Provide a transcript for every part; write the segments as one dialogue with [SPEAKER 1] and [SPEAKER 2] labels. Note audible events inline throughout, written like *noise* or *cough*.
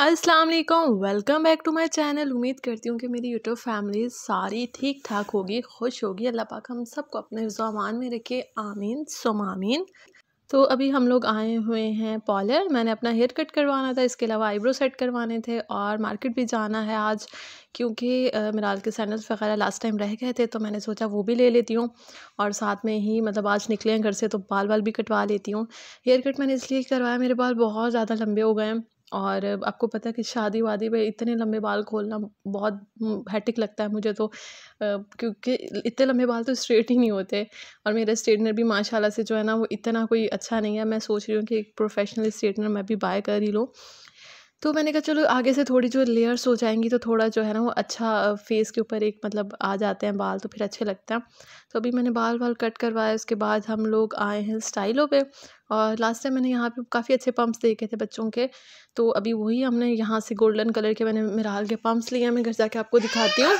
[SPEAKER 1] अस्सलाम वालेकुम welcome back to my channel उम्मीद करती हूँ कि मेरी यूट्यूब फैमिली सारी ठीक ठाक होगी खुश होगी अल्लाह पाक हम सबको अपने जमान में रखे आमीन सुम आमीन तो अभी हम लोग आए हुए हैं पॉलर मैंने अपना हेयर कट करवाना था इसके अलावा आईब्रो सेट करवाने थे और मार्केट भी जाना है आज क्योंकि मिराल के सैंडल्स वगैरह लास्ट टाइम रह गए थे तो मैंने सोचा वो भी ले लेती हूँ और साथ में ही मतलब आज निकले हैं घर से तो बाल बाल भी कटवा लेती हूँ हेयर कट मैंने इसलिए करवाया मेरे बाल बहुत ज़्यादा लंबे हो गए हैं और आपको पता है कि शादी वादी में इतने लंबे बाल खोलना बहुत हैटिक लगता है मुझे तो क्योंकि इतने लंबे बाल तो स्ट्रेट ही नहीं होते और मेरा स्ट्रेटनर भी माशाल्लाह से जो है ना वो इतना कोई अच्छा नहीं है मैं सोच रही हूँ कि एक प्रोफेशनल स्ट्रेटनर मैं भी बाय कर ही लूँ तो मैंने कहा चलो आगे से थोड़ी जो लेयर्स हो जाएंगी तो थोड़ा जो है ना वो अच्छा फेस के ऊपर एक मतलब आ जाते हैं बाल तो फिर अच्छे लगते हैं तो अभी मैंने बाल बाल कट करवाए उसके बाद हम लोग आए हैं स्टाइलों पे और लास्ट टाइम मैंने यहाँ पे काफ़ी अच्छे पम्प्स देखे थे बच्चों के तो अभी वही हमने यहाँ से गोल्डन कलर के मैंने मिराल के पम्प्स लिए हैं मैं घर जाके आपको दिखाती हूँ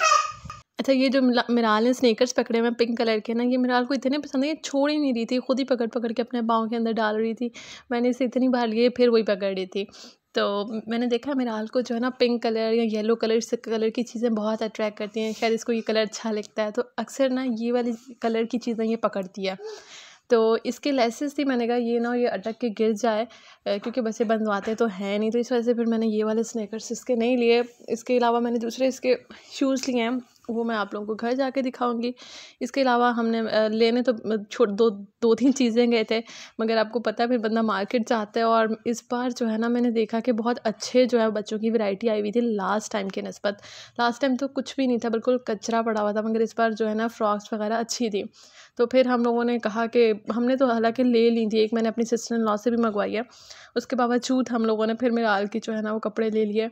[SPEAKER 1] अच्छा ये जो मिराल ने स्नेकर्स पकड़े हुए पिंक कलर के ना ये मिराल को इतने पसंद है ये छोड़ ही नहीं रही थी खुद ही पकड़ पकड़ के अपने पाँव के अंदर डाल रही थी मैंने इसे इतनी बार लिए फिर वही पकड़ रही थी तो मैंने देखा मेरा को जो है ना पिंक कलर या येलो कलर से कलर की चीज़ें बहुत अट्रैक्ट करती हैं शायद इसको ये कलर अच्छा लगता है तो अक्सर ना ये वाली कलर की चीज़ें ये पकड़ती है तो इसके लेसेस थी मैंने कहा ये ना ये अटक के गिर जाए क्योंकि बच्चे बंधवाते तो हैं नहीं तो इस वजह से फिर मैंने ये वाले स्नैकर्स इसके नहीं लिए इसके अलावा मैंने दूसरे इसके शूज़ लिए हैं वो मैं आप लोगों को घर जाके दिखाऊंगी इसके अलावा हमने लेने तो छोट दो दो तीन चीज़ें गए थे मगर आपको पता है फिर बंदा मार्केट जाता है और इस बार जो है ना मैंने देखा कि बहुत अच्छे जो है बच्चों की वैरायटी आई हुई थी लास्ट टाइम के नस्बत लास्ट टाइम तो कुछ भी नहीं था बिल्कुल कचरा पड़ा हुआ था मगर इस बार जो है ना फ्रॉक्स वगैरह अच्छी थी तो फिर हम लोगों ने कहा कि हमने तो हालांकि ले ली थी एक मैंने अपनी सिस्टर इन लॉ से भी मंगवाई है उसके बावजूद हम लोगों ने फिर मेरे आल की जो है ना वो कपड़े ले लिए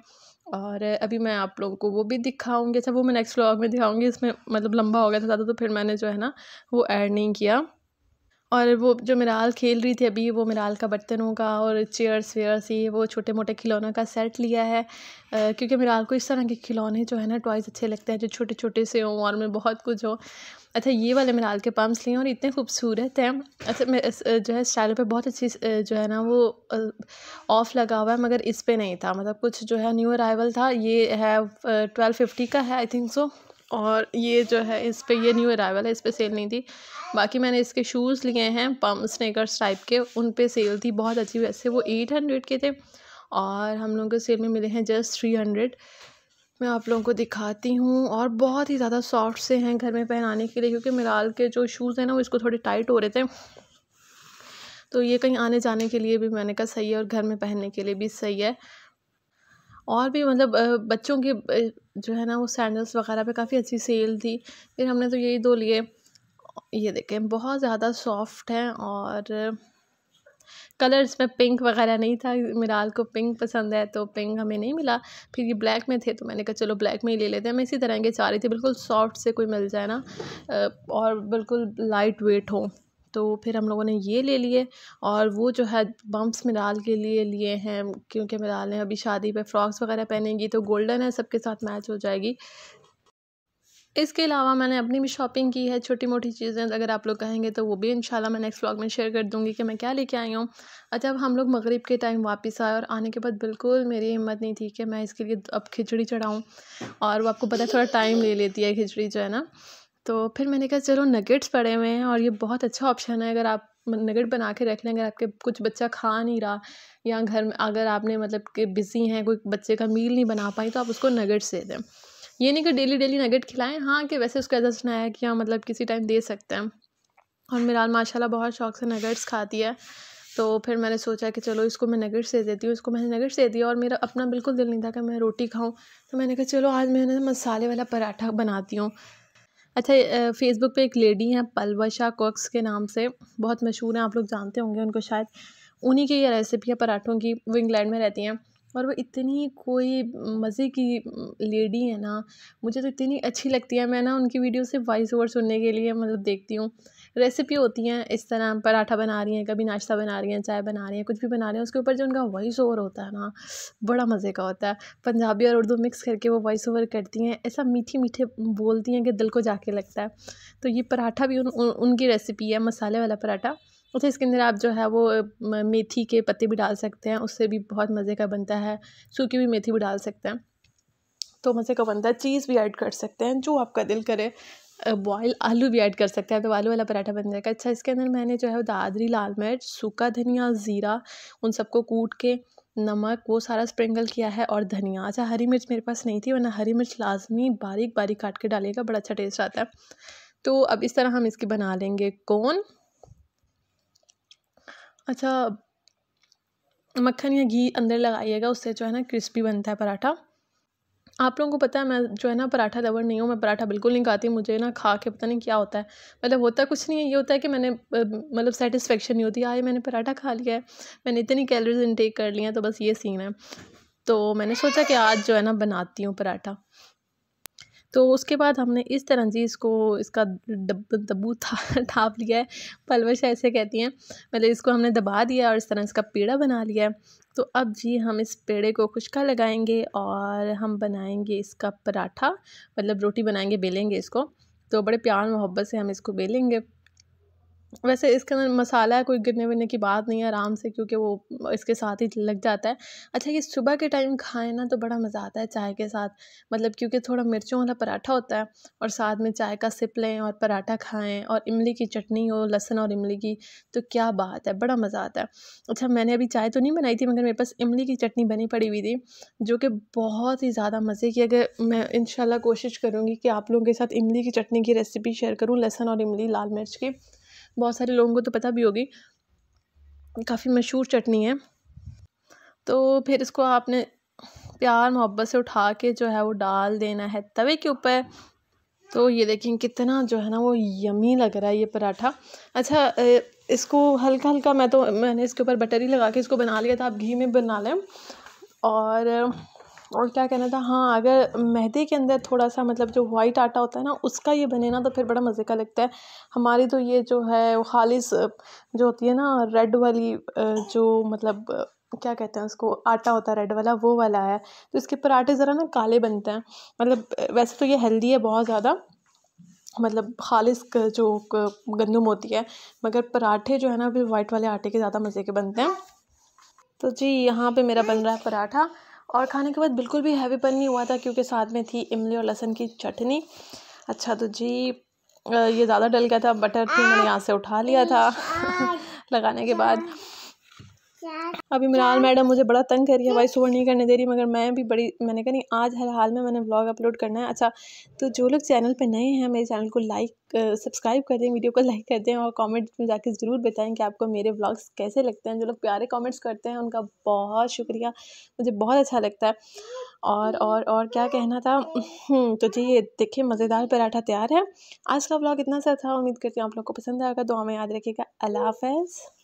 [SPEAKER 1] और अभी मैं आप लोगों को वो भी दिखाऊंगी अच्छा वो मैं नेक्स्ट व्लॉग में दिखाऊंगी इसमें मतलब लंबा हो गया था ज़्यादा तो फिर मैंने जो है ना वो ऐड नहीं किया और वो जो मिराल खेल रही थी अभी वो मिराल का बर्तनों का और चेयर्स वेयर्स ये वो छोटे मोटे खिलौनों का सेट लिया है आ, क्योंकि मिराल को इस तरह के खिलौने जो है ना टॉयज़ अच्छे लगते हैं जो छोटे छोटे से हों और में बहुत कुछ हो अच्छा ये वाले मिराल के पम्प्स लिए और इतने खूबसूरत हैं अच्छा जो है स्टाइल पे बहुत अच्छी जो है ना वो ऑफ़ लगा हुआ है मगर इस पर नहीं था मतलब कुछ जो है न्यू अराइवल था ये है ट्वेल्व फिफ्टी का है आई थिंक सो और ये जो है इस पर ये न्यू अराइवल है इस पर सेल नहीं थी बाकी मैंने इसके शूज़ लिए हैं पम स्नेकर्स टाइप के उन पे सेल थी बहुत अच्छी वैसे वो एट हंड्रेड के थे और हम लोगों को सेल में मिले हैं जस्ट थ्री हंड्रेड मैं आप लोगों को दिखाती हूँ और बहुत ही ज़्यादा सॉफ्ट से हैं घर में पहनाने के लिए क्योंकि मिलाल के जो शूज़ हैं ना वो इसको थोड़े टाइट हो रहे थे तो ये कहीं आने जाने के लिए भी मैंने कहा सही है और घर में पहनने के लिए भी सही है और भी मतलब बच्चों के जो है ना वो सैंडल्स वगैरह पे काफ़ी अच्छी सेल थी फिर हमने तो यही दो लिए ये देखें बहुत ज़्यादा सॉफ्ट हैं और कलर इसमें पिंक वगैरह नहीं था मिराल को पिंक पसंद है तो पिंक हमें नहीं मिला फिर ये ब्लैक में थे तो मैंने कहा चलो ब्लैक में ही ले लेते हैं मैं इसी तरह के चाह रही थी बिल्कुल सॉफ्ट से कोई मिल जाए ना और बिल्कुल लाइट वेट हो तो फिर हम लोगों ने ये ले लिए और वो जो है बम्प्स मिराल के लिए लिए हैं क्योंकि मिराल ने अभी शादी पे फ्रॉक्स वगैरह पहनेगी तो गोल्डन है सबके साथ मैच हो जाएगी इसके अलावा मैंने अपनी भी शॉपिंग की है छोटी मोटी चीज़ें अगर आप लोग कहेंगे तो वो भी इंशाल्लाह मैं नेक्स्ट व्लॉग में शेयर कर दूंगी कि मैं क्या लेके आई हूँ अच्छा अब हम लोग मगरिब के टाइम वापस आए और आने के बाद बिल्कुल मेरी हिम्मत नहीं थी कि मैं इसके लिए अब खिचड़ी चढ़ाऊँ और वो आपको पता है थोड़ा टाइम ले लेती है खिचड़ी जो है ना तो फिर मैंने कहा चलो नगेट्स पड़े हुए हैं और ये बहुत अच्छा ऑप्शन है अगर आप नगेट बना के रख लें अगर आपके कुछ बच्चा खा नहीं रहा या घर में अगर आपने मतलब कि बिज़ी हैं कोई बच्चे का मील नहीं बना पाई तो आप उसको नगेट्स दे दें ये नहीं कि डेली डेली नगेट खिलाएं हाँ कि वैसे उसका ऐसा सुनाया है कि हाँ मतलब किसी टाइम दे सकते हैं और मेरा माशाल्लाह बहुत शौक से नगेट्स खाती है तो फिर मैंने सोचा कि चलो इसको मैं नगेट्स दे देती हूँ इसको मैंने नगेट्स दे दिया और मेरा अपना बिल्कुल दिल नहीं था कि मैं रोटी खाऊँ तो मैंने कहा चलो आज मैंने मसाले वाला पराठा बनाती हूँ अच्छा फेसबुक पे एक लेडी हैं पलवा शाह कॉक्स के नाम से बहुत मशहूर हैं आप लोग जानते होंगे उनको शायद उन्हीं की ये रेसिपी है पराठों की वो इंग्लैंड में रहती हैं और वो इतनी कोई मज़े की लेडी है ना मुझे तो इतनी अच्छी लगती है मैं ना उनकी वीडियो से वॉइस ओवर सुनने के लिए मतलब देखती हूँ रेसिपी होती हैं इस तरह पराठा बना रही हैं कभी नाश्ता बना रही हैं चाय बना रही हैं कुछ भी बना रही हैं उसके ऊपर जो उनका वॉइस ओवर होता है ना बड़ा मज़े का होता है पंजाबी और उर्दू मिक्स करके वो वॉइस ओवर करती हैं ऐसा मीठी मीठे बोलती हैं कि दिल को जाके लगता है तो ये पराठा भी उन, उन, उनकी रेसिपी है मसाले वाला पराठा अच्छा इसके अंदर आप जो है वो मेथी के पत्ते भी डाल सकते हैं उससे भी बहुत मज़े का बनता है सूखी हुई मेथी भी डाल सकते हैं तो मज़े का बनता है चीज़ भी ऐड कर सकते हैं जो आपका दिल करे बॉयल आलू भी ऐड कर सकते हैं तो आलू वाला पराठा बन जाएगा अच्छा इसके अंदर मैंने जो है दादरी लाल मिर्च सूखा धनिया ज़ीरा उन सबको कूट के नमक वो सारा स्प्रिंकल किया है और धनिया अच्छा हरी मिर्च मेरे पास नहीं थी वरना हरी मिर्च लाजमी बारीक बारीक काट के डालेगा बड़ा अच्छा टेस्ट आता है तो अब इस तरह हम इसकी बना लेंगे कौन अच्छा मक्खन या घी अंदर लगाइएगा उससे जो है ना क्रिस्पी बनता है पराठा आप लोगों को पता है मैं जो है ना पराठा दबर नहीं हूँ मैं पराठा बिल्कुल नहीं खाती मुझे ना खा के पता नहीं क्या होता है मतलब होता कुछ नहीं है ये होता है कि मैंने मतलब सेटिस्फेक्शन नहीं होती आए मैंने पराठा खा लिया है मैंने इतनी कैलोरीज इनटेक कर लिया तो बस ये सीन है तो मैंने सोचा कि आज जो है ना बनाती हूँ पराठा तो उसके बाद हमने इस तरह से इसको इसका डब दबू था थाप *laughs* लिया है पलवश ऐसे कहती हैं मतलब इसको हमने दबा दिया और इस तरह इसका पेड़ा बना लिया है तो अब जी हम इस पेड़े को खुशका लगाएंगे और हम बनाएंगे इसका पराठा मतलब रोटी बनाएंगे बेलेंगे इसको तो बड़े प्यार मोहब्बत से हम इसको बेलेंगे वैसे इसके अंदर मसाला कोई गिरने विरने की बात नहीं है आराम से क्योंकि वो इसके साथ ही लग जाता है अच्छा ये सुबह के टाइम खाएँ ना तो बड़ा मज़ा आता है चाय के साथ मतलब क्योंकि थोड़ा मिर्चों वाला पराठा होता है और साथ में चाय का सिप लें और पराठा खाएँ और इमली की चटनी हो लहसुन और इमली की तो क्या बात है बड़ा मज़ा आता है अच्छा मैंने अभी चाय तो नहीं बनाई थी मगर मेरे पास इमली की चटनी बनी पड़ी हुई थी जो कि बहुत ही ज़्यादा मज़े की अगर मैं इन कोशिश करूँगी कि आप लोगों के साथ इमली की चटनी की रेसिपी शेयर करूँ लहसुन और इमली लाल मिर्च की बहुत सारे लोगों को तो पता भी होगी काफ़ी मशहूर चटनी है तो फिर इसको आपने प्यार मोहब्बत से उठा के जो है वो डाल देना है तवे के ऊपर तो ये देखें कितना जो है ना वो यमी लग रहा है ये पराठा अच्छा इसको हल्का हल्का मैं तो मैंने इसके ऊपर बटर ही लगा के इसको बना लिया था आप घी में बना लें और और क्या कहना था हाँ अगर मैदे के अंदर थोड़ा सा मतलब जो वाइट आटा होता है ना उसका ये बने ना तो फिर बड़ा मज़े का लगता है हमारी तो ये जो है वो खालिश जो होती है ना रेड वाली जो मतलब क्या कहते हैं उसको आटा होता है रेड वाला वो वाला है तो इसके पराठे ज़रा ना काले बनते हैं मतलब वैसे तो ये हेल्दी है बहुत ज़्यादा मतलब खालिश जो गंदम होती है मगर पराठे जो है ना फिर वाइट वाले आटे के ज़्यादा मज़े के बनते हैं तो जी यहाँ पे मेरा बन रहा है पराठा और खाने के बाद बिल्कुल भी हैवीपन नहीं हुआ था क्योंकि साथ में थी इमली और लहसुन की चटनी अच्छा तो जी ये ज़्यादा डल गया था बटर थी मैंने यहाँ से उठा लिया था अच्छा। *laughs* लगाने के बाद अच्छा। अब इमरान मैडम मुझे बड़ा तंग कर रही है भाई सुबह नहीं करने दे रही मगर मैं भी बड़ी मैंने कहा नहीं आज हर हाल में मैंने ब्लॉग अपलोड करना है अच्छा तो जो लोग चैनल पे नए हैं मेरे चैनल को लाइक सब्सक्राइब कर दें वीडियो को लाइक कर दें और कमेंट में जाके ज़रूर बताएं कि आपको मेरे ब्लॉग्स कैसे लगते हैं जो लोग प्यारे कॉमेंट्स करते हैं उनका बहुत शुक्रिया मुझे बहुत अच्छा लगता है और और और क्या कहना था हम्म, तो जी ये देखिए मज़ेदार पराठा तैयार है आज का ब्लॉग इतना सा था उम्मीद करती हूँ आप लोग को पसंद आएगा दुआ में याद रखिएगा अल्लाह हाफ